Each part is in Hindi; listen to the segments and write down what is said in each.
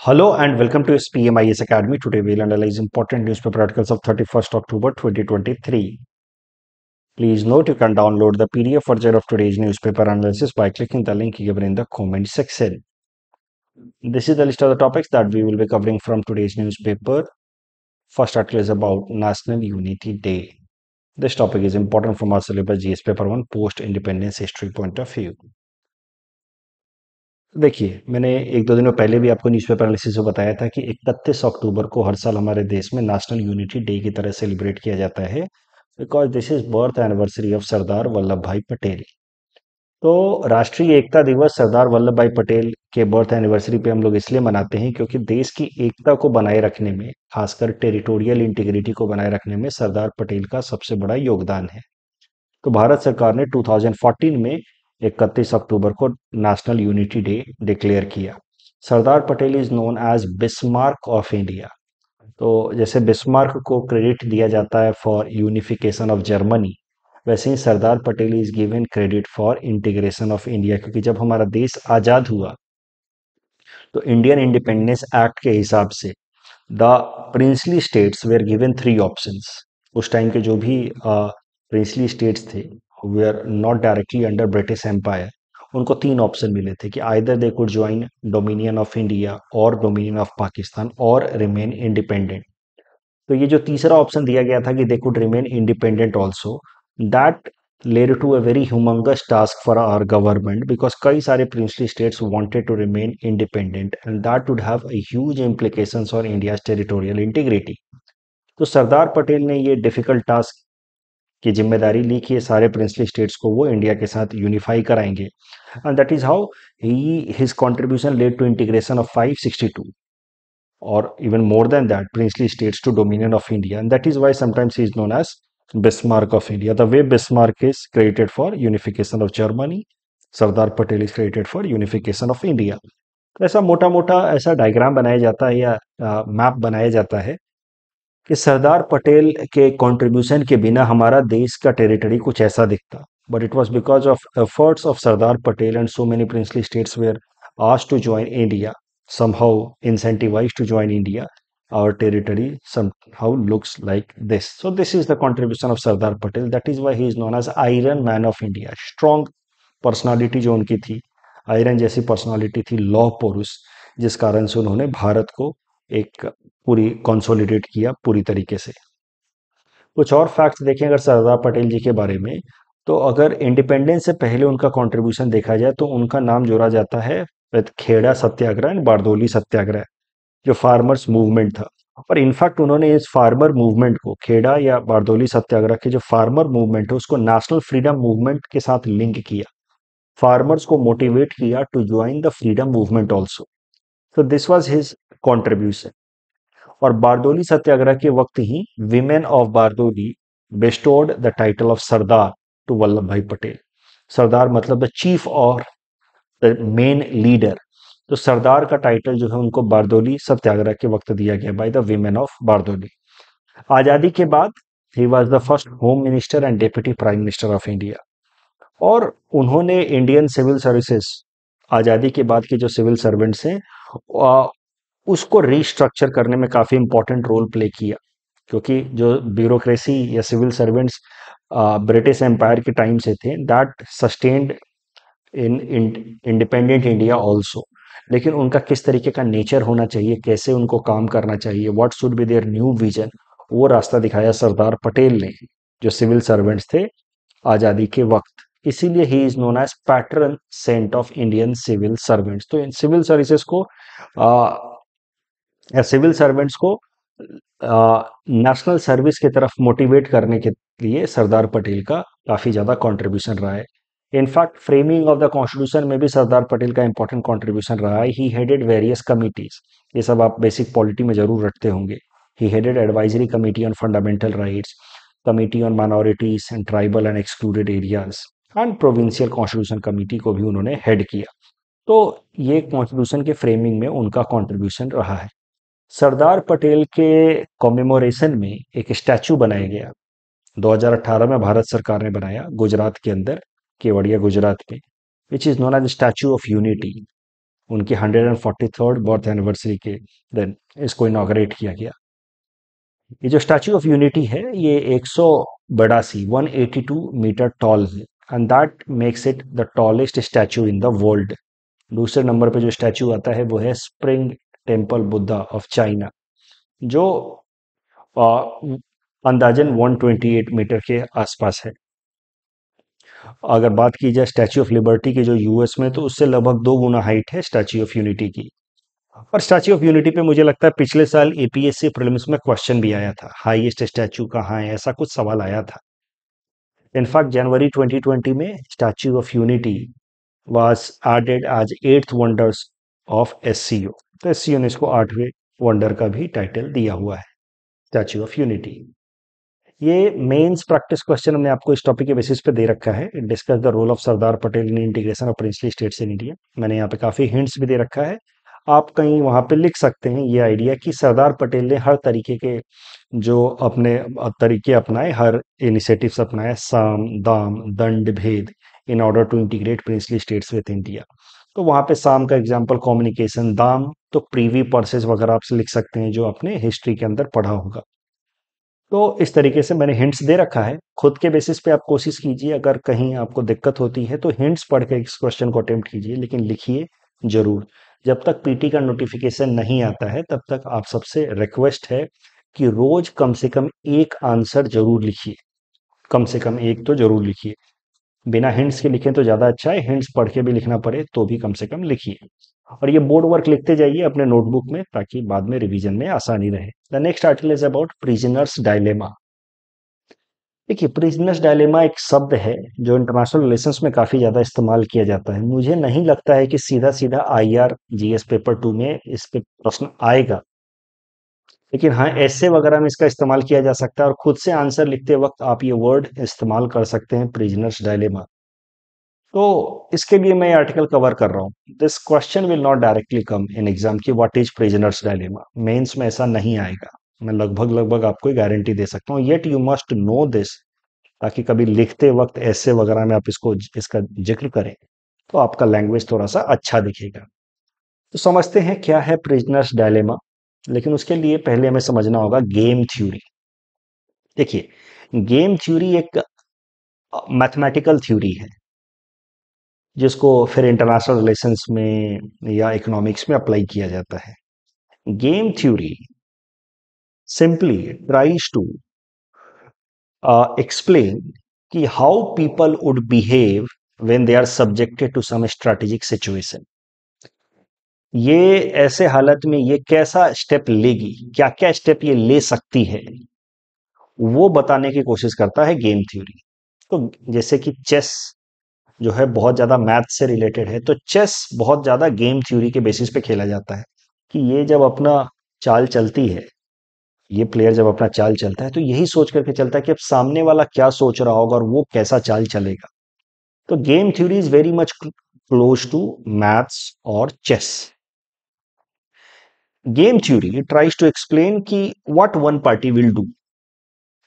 Hello and welcome to SPMIS Academy. Today we'll analyze important newspaper articles of 31st October 2023. Please note you can download the PDF version of today's newspaper analysis by clicking the link given in the comment section. This is the list of the topics that we will be covering from today's newspaper. First article is about National Unity Day. This topic is important from our syllabus GS paper 1 post independence history point of view. देखिए मैंने एक दो दिनों पहले भी आपको न्यूज़पेपर एनालिसिस से बताया था कि इकतीस अक्टूबर को हर साल हमारे देश में नेशनल यूनिटी डे की तरह सेलिब्रेट किया जाता है because this is birth anniversary of Sardar Vallabhbhai Patel तो राष्ट्रीय एकता दिवस सरदार वल्लभ भाई पटेल के बर्थ एनिवर्सरी पे हम लोग इसलिए मनाते हैं क्योंकि देश की एकता को बनाए रखने में खासकर टेरिटोरियल इंटीग्रिटी को बनाए रखने में सरदार पटेल का सबसे बड़ा योगदान है तो भारत सरकार ने 2014 में 31 अक्टूबर को नेशनल यूनिटी डे डिक्लेयर किया Sardar Patel is known as Bismarck of India तो जैसे बिस्मार्क को क्रेडिट दिया जाता है फॉर यूनिफिकेशन ऑफ जर्मनी वैसे ही Sardar Patel is given credit for integration of India क्योंकि जब हमारा देश आज़ाद हुआ तो इंडियन इंडिपेंडेंस एक्ट के हिसाब से the princely states were given three options उस टाइम के जो भी प्रिंसली स्टेट्स थे were not directly under British empire उनको तीन ऑप्शन मिले थे कि either they could join dominion of India और डोमिनियन ऑफ पाकिस्तान और रिमेन इंडिपेंडेंट तो ये जो तीसरा ऑप्शन दिया गया था कि they could remain independent also that led to a very humongous task for our government because कई सारे princely states wanted to remain independent and that would have a huge implications और इंडियाज टेरिटोरियल इंटीग्रिटी तो सरदार पटेल ने ये डिफिकल्ट टास्क की जिम्मेदारी ली कि सारे प्रिंसली स्टेट्स को वो इंडिया के साथ यूनिफाई कराएंगे and that is how he his contribution led to integration of five sixty two और even more than that princely states to dominion of India and that is why sometimes is known as Bismarck of India the way Bismarck is created for unification of Germany Sardar Patel is created for unification of India ऐसा मोटा मोटा ऐसा डायग्राम बनाया जाता है या मैप uh, बनाया जाता है कि सरदार पटेल के कॉन्ट्रीब्यूशन के बिना हमारा देश का टेरिटरी कुछ ऐसा दिखता but it was because of efforts of Sardar Patel and so many princely states were आज to join India somehow incentivize to join India our territory somehow looks like this so this is the contribution of Sardar Patel that is why he is known as iron man of India strong personality जो उनकी थी आयरन जैसी पर्सनैलिटी थी लॉ पुरुष जिस कारण से उन्होंने भारत को एक पूरी कंसोलिडेट किया पूरी तरीके से कुछ और फैक्ट्स देखें अगर सरदार पटेल जी के बारे में तो अगर इंडिपेंडेंस से पहले उनका कंट्रीब्यूशन देखा जाए तो उनका नाम जोड़ा जाता है खेड़ा सत्याग्रह एंड बारदोली सत्याग्रह जो फार्मर्स मूवमेंट था और इनफैक्ट उन्होंने इस फार्मर मूवमेंट को खेड़ा या बारदोली सत्याग्रह के जो फार्मर मूवमेंट है उसको नेशनल फ्रीडम मूवमेंट के साथ लिंक किया फार्मर्स को मोटिवेट किया to join the freedom movement also तो दिस वॉज हिज कॉन्ट्रीब्यूशन और बारदोली सत्याग्रह के वक्त ही women of Bardoli bestowed the title of Sardar to Vallabhbhai Patel Sardar मतलब द चीफ और द मेन लीडर तो सरदार का टाइटल जो है उनको बारदोली सत्याग्रह के वक्त दिया गया by the women of Bardoli आजादी के बाद he was the first home minister and deputy prime minister of India और उन्होंने इंडियन सिविल सर्विसेज आज़ादी के बाद के जो सिविल सर्वेंट्स हैं उसको रिस्ट्रक्चर करने में काफ़ी इंपॉर्टेंट रोल प्ले किया क्योंकि जो ब्यूरोक्रेसी या सिविल सर्वेंट्स ब्रिटिश एम्पायर के टाइम से थे that sustained in independent India also लेकिन उनका किस तरीके का नेचर होना चाहिए कैसे उनको काम करना चाहिए what should be their new vision वो रास्ता दिखाया सरदार पटेल ने जो सिविल सर्वेंट्स थे आज़ादी के वक्त इसीलिए he is known as patron saint of Indian civil servants तो सिविल सर्विसेज को आ, या सिविल सर्वेंट्स को नेशनल सर्विस की तरफ मोटिवेट करने के लिए सरदार पटेल का काफ़ी ज़्यादा कंट्रीब्यूशन रहा है in fact framing of the constitution में भी सरदार पटेल का इंपॉर्टेंट कॉन्ट्रीब्यूशन रहा है ही हेडेड वेरियस कमिटीज ये सब आप बेसिक पॉलिटी में जरूर रखते होंगे he headed advisory committee on fundamental rights committee on minorities and tribal and excluded areas and provincial constitution committee को भी उन्होंने हेड किया तो ये कॉन्स्टिट्यूशन के फ्रेमिंग में उनका कॉन्ट्रीब्यूशन रहा है सरदार पटेल के कॉमेमोरेशन में एक स्टैचू बनाया गया 2018 में भारत सरकार ने बनाया गुजरात के अंदर केवड़िया गुजरात में which is known as statue of unity उनके hundred and forty third birth anniversary के दिन इसको इनाग्रेट किया गया ये जो स्टैचू ऑफ यूनिटी है ये एक सौ सी one eighty two metre tall है and that makes it the tallest statue in the world दूसरे नंबर पे जो स्टैचू आता है वो है spring temple Buddha of China जो आ, अंदाजन 128 मीटर के आसपास है अगर बात की जाए स्टैच्यू ऑफ लिबर्टी की जो यूएस में तो उससे लगभग दो गुना हाइट है स्टैच्यू ऑफ यूनिटी की और स्टैच्यू ऑफ यूनिटी पे मुझे लगता है पिछले साल एपीएससी प्रीलिम्स में क्वेश्चन भी आया था हाईएस्ट स्टैच्यू कहाँ है ऐसा कुछ सवाल आया था इनफैक्ट जनवरी 2020 में statue of unity was added as eighth wonders of S C O तो एस ने इसको आठवें वंडर का भी टाइटल दिया हुआ है स्टैच्यू ऑफ यूनिटी ये मेंस प्रैक्टिस क्वेश्चन हमने आपको इस टॉपिक के बेसिस पे दे रखा है discuss the role of Sardar Patel in integration of princely states in India मैंने यहाँ पे काफी हिंट्स भी दे रखा है आप कहीं वहां पे लिख सकते हैं ये आइडिया कि सरदार पटेल ने हर तरीके के जो अपने तरीके अपनाए हर इनिशिएटिव अपनाए साम दाम दंड भेद in order to integrate princely states with India तो वहां पे साम का एग्जाम्पल कॉम्युनिकेशन दाम तो प्रीवी पर्सेज वगैरह आप लिख सकते हैं जो आपने हिस्ट्री के अंदर पढ़ा होगा तो इस तरीके से मैंने हिंट्स दे रखा है खुद के बेसिस पे आप कोशिश कीजिए अगर कहीं आपको दिक्कत होती है तो हिंट्स पढ़ के इस क्वेश्चन को अटेम्प्ट कीजिए लेकिन लिखिए जरूर जब तक पीटी का नोटिफिकेशन नहीं आता है तब तक आप सबसे रिक्वेस्ट है कि रोज कम से कम एक आंसर जरूर लिखिए कम से कम एक तो जरूर लिखिए बिना हिंट्स के लिखें तो ज़्यादा अच्छा है हिंट्स पढ़ के भी लिखना पड़े तो भी कम से कम लिखिए और ये बोर्ड वर्क लिखते जाइए अपने नोटबुक में ताकि बाद में रिवीजन में आसानी रहे the next article is about prisoner's dilemma देखिए प्रिजनर्स डायलेमा एक शब्द है जो इंटरनेशनल रिलेशन में काफ़ी ज़्यादा इस्तेमाल किया जाता है मुझे नहीं लगता है कि सीधा सीधा I R G S paper two में इस पे प्रश्न आएगा लेकिन हाँ ऐसे वगैरह में इसका इस्तेमाल किया जा सकता है और खुद से आंसर लिखते वक्त आप ये वर्ड इस्तेमाल कर सकते हैं प्रिजनर्स डायलेमा तो इसके लिए मैं आर्टिकल कवर कर रहा हूँ this question will not directly come in exam की what is prisoner's dilemma mains में ऐसा नहीं आएगा मैं लगभग लगभग आपको गारंटी दे सकता हूँ yet you must know this ताकि कभी लिखते वक्त ऐसे वगैरह में आप इसको इसका जिक्र करें तो आपका लैंग्वेज थोड़ा सा अच्छा दिखेगा तो समझते हैं क्या है प्रिजनर्स डायलेमा लेकिन उसके लिए पहले हमें समझना होगा गेम थ्योरी देखिए गेम थ्योरी एक मैथमेटिकल थ्योरी है जिसको फिर इंटरनेशनल रिलेशन में या इकोनॉमिक्स में अप्लाई किया जाता है game theory simply tries to explain कि how people would behave when they are subjected to some strategic situation ये ऐसे हालत में ये कैसा स्टेप लेगी क्या क्या स्टेप ये ले सकती है वो बताने की कोशिश करता है गेम थ्योरी तो जैसे कि चेस जो है बहुत ज़्यादा मैथ से रिलेटेड है तो चेस बहुत ज़्यादा गेम थ्योरी के बेसिस पे खेला जाता है कि ये जब अपना चाल चलती है ये प्लेयर जब अपना चाल चलता है तो यही सोच करके चलता है कि अब सामने वाला क्या सोच रहा होगा और वो कैसा चाल चलेगा तो game theory is very much close to maths और chess game theory tries to explain कि what one party will do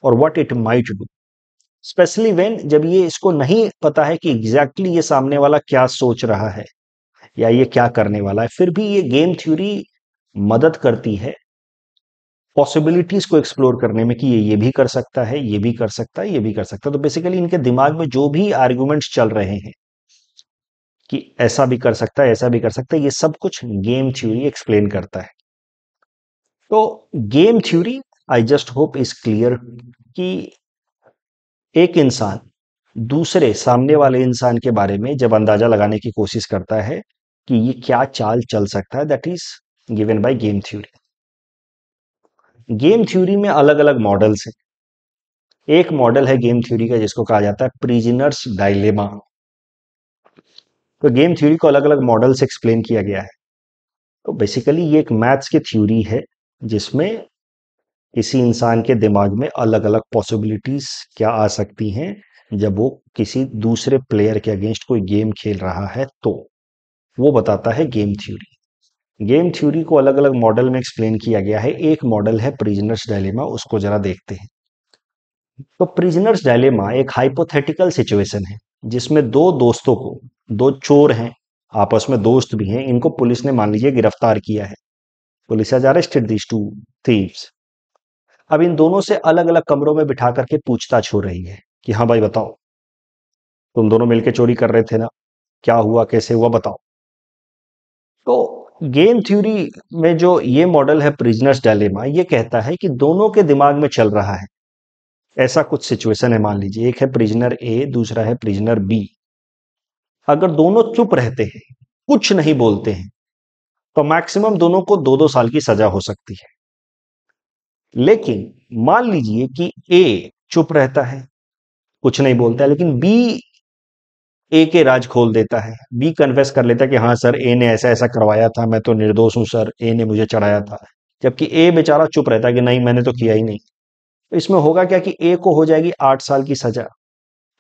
और what it might do specially when जब ये इसको नहीं पता है कि एग्जैक्टली exactly ये सामने वाला क्या सोच रहा है या ये क्या करने वाला है फिर भी ये गेम थ्योरी मदद करती है पॉसिबिलिटीज को एक्सप्लोर करने में कि ये ये भी कर सकता है ये भी कर सकता है ये भी कर सकता है तो बेसिकली इनके दिमाग में जो भी आर्ग्यूमेंट्स चल रहे हैं कि ऐसा भी कर सकता है ऐसा भी कर सकता है ये सब कुछ गेम थ्योरी एक्सप्लेन करता है तो game theory I just hope is clear कि एक इंसान दूसरे सामने वाले इंसान के बारे में जब अंदाजा लगाने की कोशिश करता है कि ये क्या चाल चल सकता है that is given by game theory game theory में अलग अलग मॉडल्स हैं एक मॉडल है गेम थ्योरी का जिसको कहा जाता है प्रिजिनर्स डायलेमा तो गेम थ्योरी को अलग अलग मॉडल एक्सप्लेन किया गया है तो बेसिकली ये एक मैथ्स की थ्योरी है जिसमें किसी इंसान के दिमाग में अलग अलग पॉसिबिलिटीज क्या आ सकती हैं जब वो किसी दूसरे प्लेयर के अगेंस्ट कोई गेम खेल रहा है तो वो बताता है गेम थ्योरी गेम थ्योरी को अलग अलग मॉडल में एक्सप्लेन किया गया है एक मॉडल है प्रिजनर्स डायलेमा उसको जरा देखते हैं तो प्रिजनर्स डायलेमा एक हाइपोथेटिकल सिचुएशन है जिसमें दो दोस्तों को दो चोर हैं आपस में दोस्त भी हैं इनको पुलिस ने मान लीजिए गिरफ्तार किया है पुलिस जा रहा है दीज टू थीव्स अब इन दोनों से अलग अलग कमरों में बिठा करके पूछताछ हो रही है कि हाँ भाई बताओ तुम दोनों मिलकर चोरी कर रहे थे ना क्या हुआ कैसे हुआ बताओ तो गेम थ्योरी में जो ये मॉडल है प्रिजनर्स डायलेमा ये कहता है कि दोनों के दिमाग में चल रहा है ऐसा कुछ सिचुएशन है मान लीजिए एक है प्रिजनर ए दूसरा है प्रिजनर बी अगर दोनों चुप रहते हैं कुछ नहीं बोलते हैं तो मैक्सिमम दोनों को दो दो साल की सजा हो सकती है लेकिन मान लीजिए कि ए चुप रहता है कुछ नहीं बोलता है लेकिन बी ए के राज खोल देता है बी कन्फेस कर लेता है कि हाँ सर ए ने ऐसा ऐसा करवाया था मैं तो निर्दोष हूं सर ए ने मुझे चढ़ाया था जबकि ए बेचारा चुप रहता है कि नहीं मैंने तो किया ही नहीं तो इसमें होगा क्या कि ए को हो जाएगी आठ साल की सजा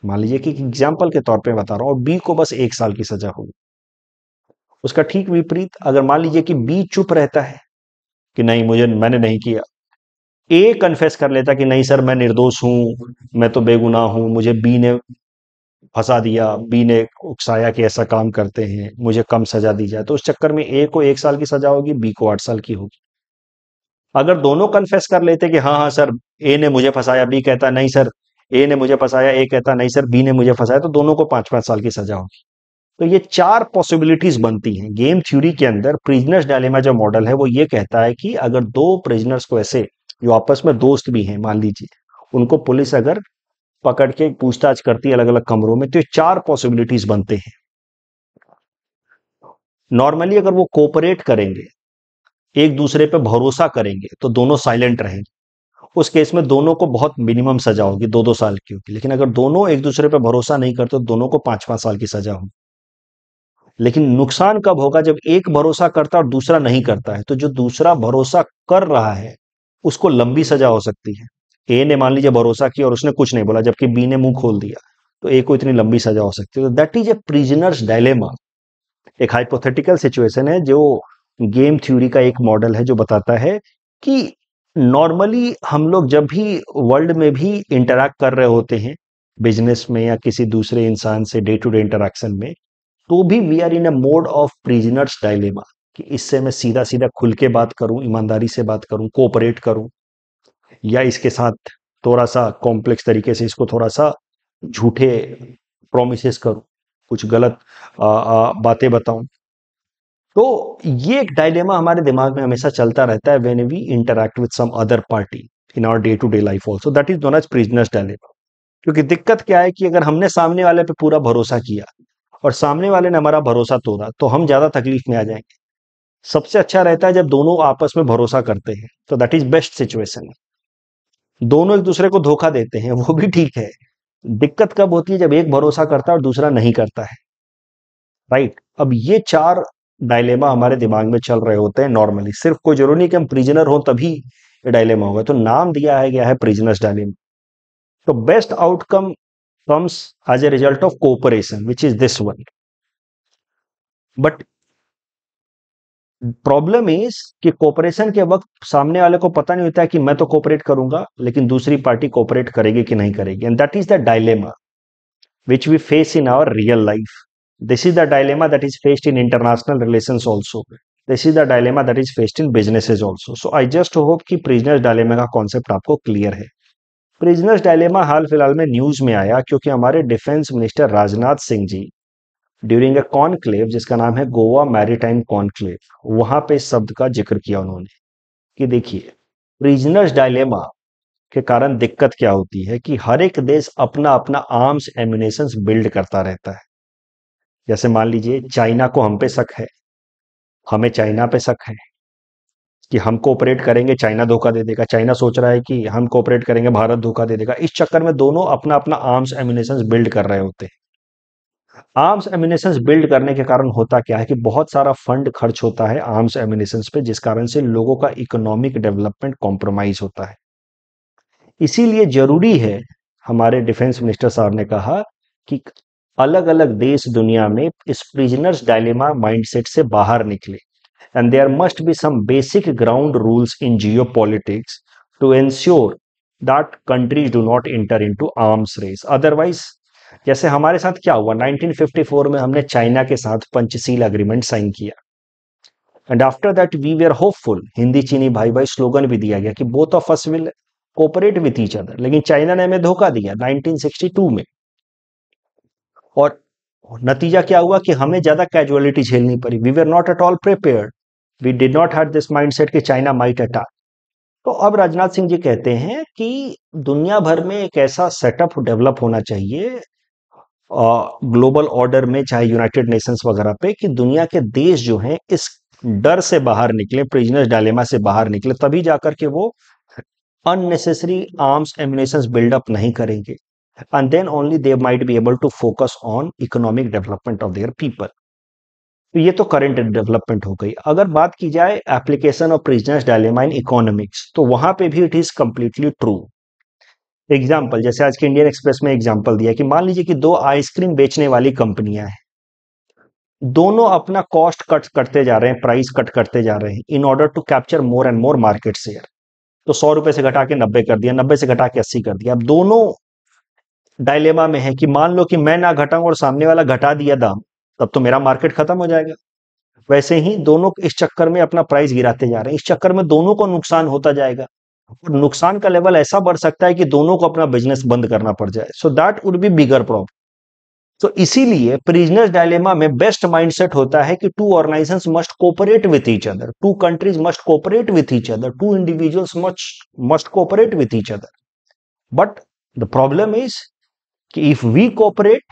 मान लीजिए कि एग्जाम्पल के तौर पर बता रहा हूं और बी को बस एक साल की सजा होगी उसका ठीक विपरीत अगर मान लीजिए कि बी चुप रहता है कि नहीं मुझे मैंने नहीं किया ए कन्फेस कर लेता कि नहीं सर मैं निर्दोष हूं मैं तो बेगुनाह हूं मुझे बी ने फंसा दिया बी ने उकसाया कि ऐसा काम करते हैं मुझे कम सजा दी जाए तो उस चक्कर में ए को एक साल की सजा होगी बी को आठ साल की होगी अगर दोनों कन्फेस कर लेते कि हाँ हाँ सर ए ने मुझे फंसाया बी कहता नहीं सर ए ने मुझे फंसाया ए कहता नहीं सर बी ने मुझे फंसाया तो दोनों को पांच पांच साल की सजा होगी तो ये चार पॉसिबिलिटीज बनती हैं गेम थ्योरी के अंदर प्रिजनर्स डायलेमा जो मॉडल है वो ये कहता है कि अगर दो प्रिजनर्स को ऐसे जो आपस में दोस्त भी हैं मान लीजिए उनको पुलिस अगर पकड़ के पूछताछ करती है अलग अलग कमरों में तो ये चार पॉसिबिलिटीज बनते हैं नॉर्मली अगर वो कोऑपरेट करेंगे एक दूसरे पे भरोसा करेंगे तो दोनों साइलेंट रहेंगे उस केस में दोनों को बहुत मिनिमम सजा होगी दो दो साल की होगी लेकिन अगर दोनों एक दूसरे पर भरोसा नहीं करते तो दोनों को पांच पांच साल की सजा होगी लेकिन नुकसान कब होगा जब एक भरोसा करता और दूसरा नहीं करता है तो जो दूसरा भरोसा कर रहा है उसको लंबी सजा हो सकती है ए ने मान लीजिए भरोसा किया और उसने कुछ नहीं बोला जबकि बी ने मुंह खोल दिया तो ए को इतनी लंबी सजा हो सकती है तो that is a prisoner's dilemma एक हाइपोथेटिकल सिचुएशन है जो गेम थ्योरी का एक मॉडल है जो बताता है कि नॉर्मली हम लोग जब भी वर्ल्ड में भी इंटरेक्ट कर रहे होते हैं बिजनेस में या किसी दूसरे इंसान से डे टू डे इंटरेक्शन में तो भी we are in a mode of prisoner's dilemma कि इससे मैं सीधा सीधा खुल के बात करूं ईमानदारी से बात करूं कोऑपरेट करूं या इसके साथ थोड़ा सा कॉम्प्लेक्स तरीके से इसको थोड़ा सा झूठे प्रोमिस करूं कुछ गलत बातें बताऊं तो ये एक डायलेमा हमारे दिमाग में हमेशा चलता रहता है when we interact with some other party in our day to day life also that is known as prisoner's dilemma क्योंकि दिक्कत क्या है कि अगर हमने सामने वाले पे पूरा भरोसा किया और सामने वाले ने हमारा भरोसा तोड़ा तो हम ज्यादा तकलीफ में आ जाएंगे सबसे अच्छा रहता है जब दोनों आपस में भरोसा करते हैं तो दैट इज बेस्ट सिचुएशन दोनों एक दूसरे को धोखा देते हैं वो भी ठीक है दिक्कत कब होती है जब एक भरोसा करता है और दूसरा नहीं करता है राइट right? अब ये चार डायलेमा हमारे दिमाग में चल रहे होते हैं नॉर्मली सिर्फ कोई जरूरी नहीं कि हम प्रिजनर हो तभी ये डायलेमा होगा तो नाम दिया है गया है प्रिजनर्स डायलेमा तो best outcome comes as a result of cooperation which is this one but problem is कि कॉपरेशन के वक्त सामने वाले को पता नहीं होता है कि मैं तो कॉपरेट करूंगा लेकिन दूसरी पार्टी कॉपरेट करेगी कि नहीं करेगी and that is the dilemma which we face in our real life this is the dilemma that is faced in international relation also this is the dilemma that is faced in is also so I just hope कि प्रिजनर्स डायलेमा का कॉन्सेप्ट आपको क्लियर है प्रिजनर्स डायलेमा हाल फिलहाल में न्यूज में आया क्योंकि हमारे defence minister Rajnath Singh ji during a conclave जिसका नाम है गोवा मैरिटाइम कॉन्क्लेव वहां पे इस शब्द का जिक्र किया उन्होंने कि देखिए रीजनल डायलेमा के कारण दिक्कत क्या होती है कि हर एक देश अपना अपना आर्म्स एम्यूनेशन बिल्ड करता रहता है जैसे मान लीजिए चाइना को हम पे शक है हमें चाइना पे शक है कि हम कोऑपरेट करेंगे चाइना धोखा दे देगा चाइना सोच रहा है कि हम कोऑपरेट करेंगे भारत धोखा दे देगा इस चक्कर में दोनों अपना अपना आर्म्स एम्यूनेशन बिल्ड कर रहे होते हैं आर्म्स एमिनेशन बिल्ड करने के कारण होता क्या है कि बहुत सारा फंड खर्च होता है आर्म्स एमिनेशन पे जिस कारण से लोगों का इकोनॉमिक डेवलपमेंट कॉम्प्रोमाइज होता है इसीलिए जरूरी है हमारे डिफेंस मिनिस्टर साहब ने कहा कि अलग अलग देश दुनिया में इस प्रिजनर्स डायलेमा माइंडसेट से बाहर निकले and there must be some basic ground rules in geopolitics to ensure countries do not enter into arms race otherwise जैसे हमारे साथ क्या हुआ 1954 में हमने चाइना के साथ पंचशील अग्रीमेंट साइन किया and after that we were hopeful हिंदी चीनी भाई भाई स्लोगन भी दिया गया कि both of us will cooperate with each other लेकिन चाइना ने हमें धोखा दिया 1962 में और नतीजा क्या हुआ कि हमें ज्यादा कैजुअलिटी झेलनी पड़ी we were not at all prepare we did not had this mindset कि चाइना माइट अटैक तो अब राजनाथ सिंह जी कहते हैं कि दुनिया भर में एक ऐसा सेटअप डेवलप होना चाहिए ग्लोबल ऑर्डर में चाहे यूनाइटेड नेशंस वगैरह पे कि दुनिया के देश जो हैं इस डर से बाहर निकले प्रिजनस डायलेमा से बाहर निकले तभी जाकर के वो अननेसेसरी आर्म्स एम्यूनेशन बिल्डअप नहीं करेंगे and then only they might be able to focus on economic development of their people तो ये तो करंट डेवलपमेंट हो गई अगर बात की जाए application of prisoner's dilemma in economics तो वहां पे भी it is completely true example जैसे आज के इंडियन एक्सप्रेस में एग्जाम्पल दिया कि मान लीजिए कि दो आइसक्रीम बेचने वाली कंपनियां हैं दोनों अपना कॉस्ट कट करते जा रहे हैं प्राइस कट करते जा रहे हैं in order to capture more and more market share तो सौ रुपए से घटा के नब्बे कर दिया नब्बे से घटा के अस्सी कर दिया अब दोनों डायलेमा में है कि मान लो कि मैं ना घटाऊं और सामने वाला घटा दिया दाम तब तो मेरा मार्केट खत्म हो जाएगा वैसे ही दोनों इस चक्कर में अपना प्राइस गिराते जा रहे हैं इस चक्कर में दोनों को नुकसान होता जाएगा नुकसान का लेवल ऐसा बढ़ सकता है कि दोनों को अपना बिजनेस बंद करना पड़ जाए so that would be bigger problem तो इसीलिए प्रिजनेस डायलेमा में बेस्ट माइंडसेट होता है कि two organization must cooperate with each other two countries must cooperate with each other two individuals must must cooperate with each other but the problem is कि if we cooperate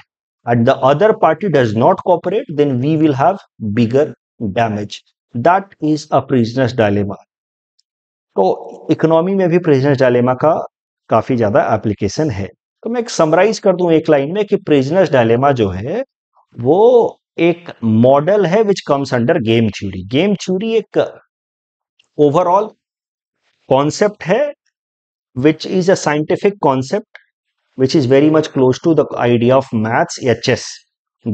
at the other party does not cooperate then we will have bigger damage that is a prisoner's dilemma तो इकोनॉमी में भी प्रेजनर डायलेमा का काफ़ी ज़्यादा एप्लीकेशन है तो मैं एक समराइज कर दूं एक लाइन में कि प्रेजनर डायलेमा जो है वो एक मॉडल है which comes under game theory game theory एक ओवरऑल कॉन्सेप्ट है which is a scientific concept which is very much close to the idea of maths या चेस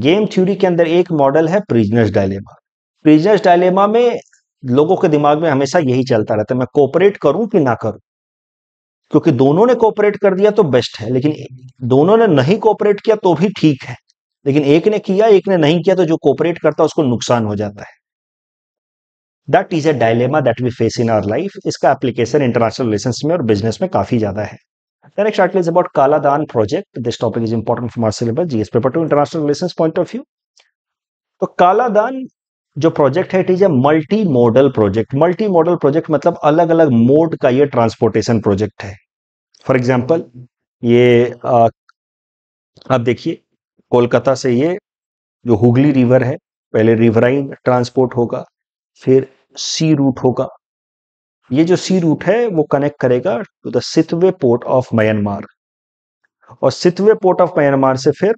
गेम थ्यूरी के अंदर एक मॉडल है प्रिजनर्स डायलेमा प्रिजनर्स डायलेमा में लोगों के दिमाग में हमेशा यही चलता रहता है मैं कोऑपरेट करूं कि ना करूं क्योंकि दोनों ने कोऑपरेट कर दिया तो बेस्ट है लेकिन दोनों ने नहीं कोऑपरेट किया तो भी ठीक है लेकिन एक ने किया एक ने नहीं किया तो जो कोऑपरेट करता है उसको नुकसान हो जाता है that is a dilemma that we face in our life इसका एप्लीकेशन इंटरनेशनल रिलेशन में और बिजनेस में काफी ज्यादा है The next article is about Kaladan project. This topic is important तो कालादान जो प्रोजेक्ट है it is a multi modal project multi modal project मतलब अलग अलग मोड का ये ट्रांसपोर्टेशन प्रोजेक्ट है फॉर एग्जाम्पल ये आ, आप देखिए कोलकाता से ये जो हुगली रिवर है पहले रिवराइन ट्रांसपोर्ट होगा फिर सी रूट होगा ये जो सी रूट है वो कनेक्ट करेगा to the Sittwe port of Myanmar और सितवे पोर्ट ऑफ म्यांमार से फिर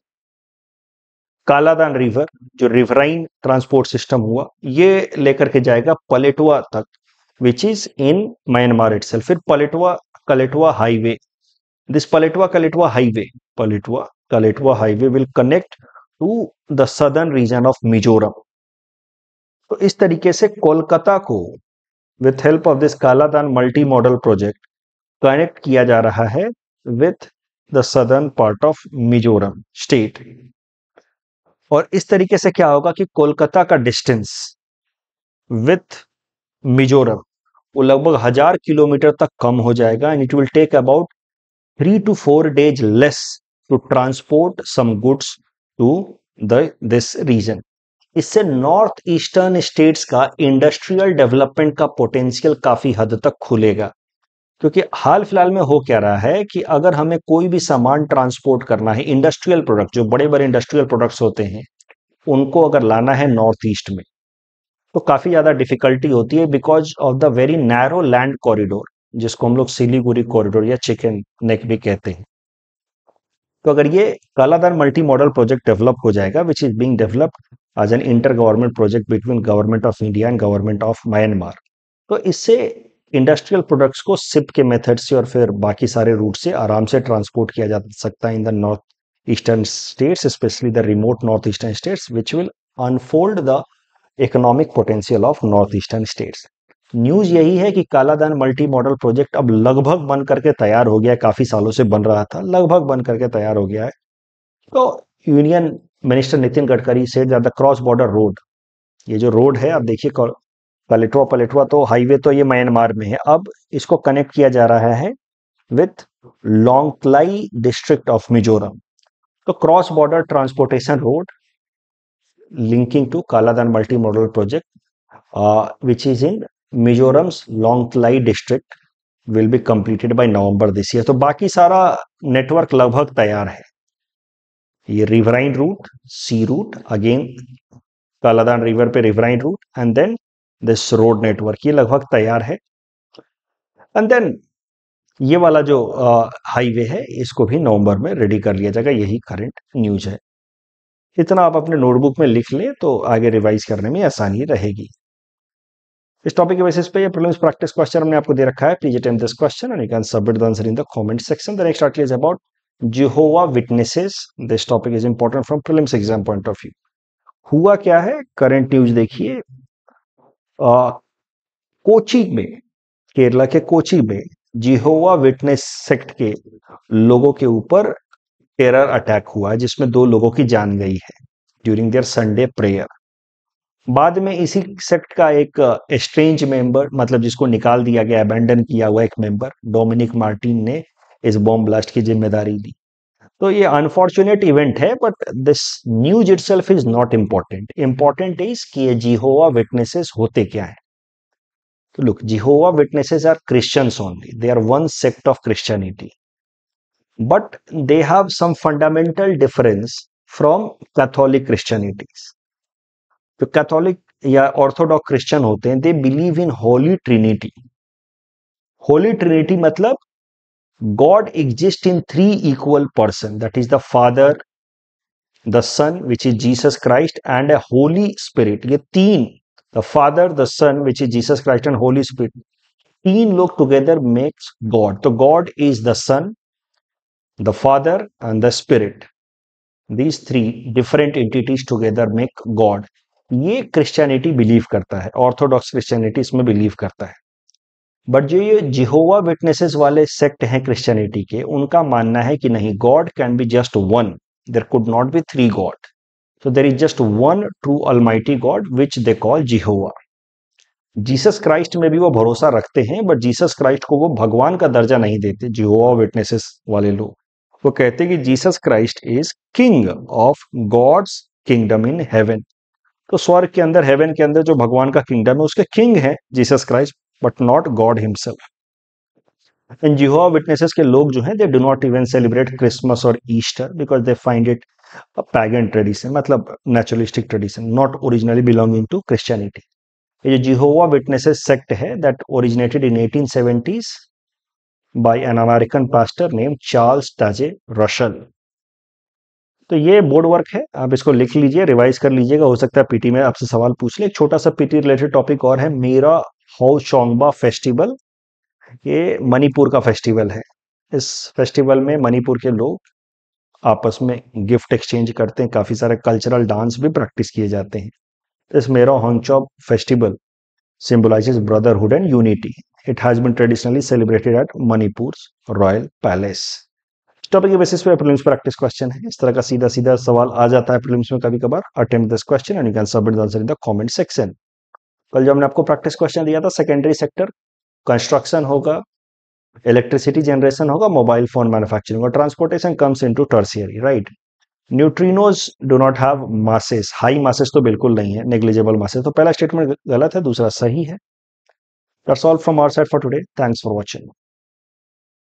कालादान रिवर जो रिवराइन ट्रांसपोर्ट सिस्टम हुआ ये लेकर के जाएगा पलेटुआ तक which is in Myanmar it फिर Paletwa Kaletwa highway this Paletwa Kaletwa highway Paletwa Kaletwa highway will connect to the southern region of Mizoram तो इस तरीके से कोलकाता को with help of this Kaladan multi modal project connect किया जा रहा है with the southern part of Mizoram state और इस तरीके से क्या होगा कि कोलकाता का डिस्टेंस विथ मिजोरम वो लगभग हजार किलोमीटर तक कम हो जाएगा and it will take about three two four days less to transport some goods to the this region इससे नॉर्थ ईस्टर्न स्टेट्स का इंडस्ट्रियल डेवलपमेंट का पोटेंशियल काफी हद तक खुलेगा क्योंकि हाल फिलहाल में हो क्या रहा है कि अगर हमें कोई भी सामान ट्रांसपोर्ट करना है इंडस्ट्रियल प्रोडक्ट जो बड़े बड़े इंडस्ट्रियल प्रोडक्ट्स होते हैं उनको अगर लाना है नॉर्थ ईस्ट में तो काफ़ी ज़्यादा डिफिकल्टी होती है because of the very narrow land corridor जिसको हम लोग सिलीगुड़ी कॉरिडोर या चिकन नेक भी कहते हैं तो अगर ये Kaladan multi modal project develop हो जाएगा which is being developed as an inter government project between government of India and government of Myanmar तो इससे इंडस्ट्रियल प्रोडक्ट्स को सिप के मेथड से और फिर बाकी सारे रूट से आराम से ट्रांसपोर्ट किया जा सकता है in the north eastern states specially the remote north eastern states which will unfold the economic potential of north eastern states news यही है कि कालादान मल्टी मॉडल प्रोजेक्ट अब लगभग बन करके तैयार हो गया है काफी सालों से बन रहा था लगभग बन करके तैयार हो गया है तो यूनियन मिनिस्टर नितिन गडकरी से क्रॉस बॉर्डर रोड ये जो रोड है आप देखिए पलेटुआ पलेटुआ तो हाईवे तो ये म्यांमार में है अब इसको कनेक्ट किया जा रहा है with Lunglei district of Mizoram तो cross border transportation road linking to Kaladan multi modal project which is in Mizoram Lunglei district will be completed by November this year तो बाकी सारा नेटवर्क लगभग तैयार है ये riverine route sea route again Kaladan river पे riverine route and then this road network ये लगभग तैयार है एंड देन ये वाला जो हाईवे है इसको भी नवंबर में रेडी कर लिया जाएगा यही करंट न्यूज है इतना आप अपने नोटबुक में लिख लें तो आगे रिवाइज करने में आसानी रहेगी इस टॉपिक के बेसिस पे ये प्रीलिम्स प्रैक्टिस क्वेश्चन हमने आपको दे रखा है please attempt this question and you can submit the answer in the comment section the next article is about Jehovah Witnesses this topic is important from prelims exam point of view हुआ क्या है करंट न्यूज देखिए कोची में केरला के कोची में जिहोवा विटनेस सेक्ट के लोगों के ऊपर टेरर अटैक हुआ जिसमें दो लोगों की जान गई है ड्यूरिंग देयर संडे प्रेयर बाद में इसी सेक्ट का एक एक्सचेंज मेंबर मतलब जिसको निकाल दिया गया अबेंडन किया हुआ एक मेंबर डोमिनिक मार्टिन ने इस बॉम्ब ब्लास्ट की जिम्मेदारी ली तो ये अनफॉर्चुनेट इवेंट है but this news itself is not important important is कि ये जिहोवा विटनेसेस होते क्या है तो look Jehovah Witnesses are Christian only they are one sect of Christianity but they have some fundamental difference from Catholic Christianities तो कैथोलिक या ऑर्थोडॉक्स क्रिश्चियन होते हैं they believe in holy trinity holy trinity मतलब God exists in three equal person that is the Father, the Son which is Jesus Christ and a Holy Spirit. ये तीन the Father, the Son which is Jesus Christ and Holy Spirit. तीन लोग together makes God. so God is the Son, the Father and the Spirit. These three different entities together make God. ये क्रिश्चियनिटी बिलीव करता है ऑर्थोडॉक्स क्रिश्चियनिटी इसमें बिलीव करता है बट जो ये जिहोवा विटनेसेस वाले सेक्ट हैं क्रिश्चियनिटी के उनका मानना है कि नहीं God can be just one there could not be three God so there is just one true almighty God which they call Jehovah Jesus Christ में भी वो भरोसा रखते हैं बट जीसस क्राइस्ट को वो भगवान का दर्जा नहीं देते जिहोवा विटनेसेस वाले लोग वो कहते हैं कि Jesus Christ is king of God's kingdom in heaven तो स्वर्ग के अंदर हेवन के अंदर जो भगवान का किंगडम है उसके किंग है Jesus Christ but not God himself and Jehovah Witnesses के लोग जो हैं they do not even celebrate Christmas और Easter because they find it a pagan tradition मतलब naturalistic tradition not originally belonging to Christianity ये जो जिहोवा विटनेसेस सेक्ट है that originated in eighteen seventies by an American pastor name Charles Taze Russell तो ये बोर्ड वर्क है आप इसको लिख लीजिए रिवाइज कर लीजिएगा हो सकता है पीटी में आपसे सवाल पूछ ले एक छोटा सा पीटी रिलेटेड टॉपिक और है मेरा हो शोंगबा फेस्टिवल ये मणिपुर का फेस्टिवल है इस फेस्टिवल में मणिपुर के लोग आपस में गिफ्ट एक्सचेंज करते हैं काफ़ी सारे कल्चरल डांस भी प्रैक्टिस किए जाते हैं इस Mera Houchongba festival symbolizes brotherhood and unity it has been traditionally celebrated at Manipur royal palace topic के बेसिस पे प्रीलिम्स प्रैक्टिस क्वेश्चन है इस तरह का सीधा सीधा सवाल आ जाता है प्रीलिम्स में कभी कभार attempt this question and you can submit the answer in the comment section कल जो हमने आपको प्रैक्टिस क्वेश्चन दिया था सेकेंडरी सेक्टर कंस्ट्रक्शन होगा इलेक्ट्रिसिटी जनरेशन होगा मोबाइल फोन मैन्युफैक्चरिंग और transportation comes into tertiary right neutrinos do not have masses high masses तो बिल्कुल नहीं है नेग्लिजेबल मासेस तो पहला स्टेटमेंट गलत है दूसरा सही है that's all from our side for today thanks for watching